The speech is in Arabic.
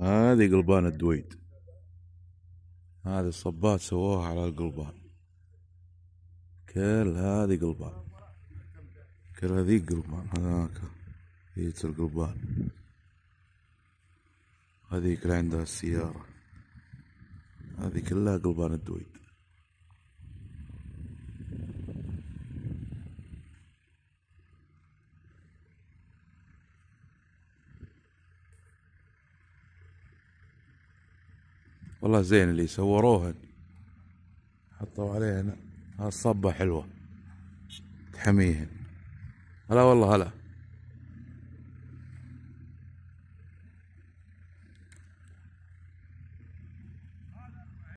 هذه قلبان الدويد هذه الصبات سووها على القلبان كل هذه قلبان كل هذيك قلبان هذاك هيت القلبان هذيك كل عندها السيارة هذه كلها قلبان الدويد والله زين اللي صوروها حطوا عليها هالصبة حلوة تحميهن هلا والله هلا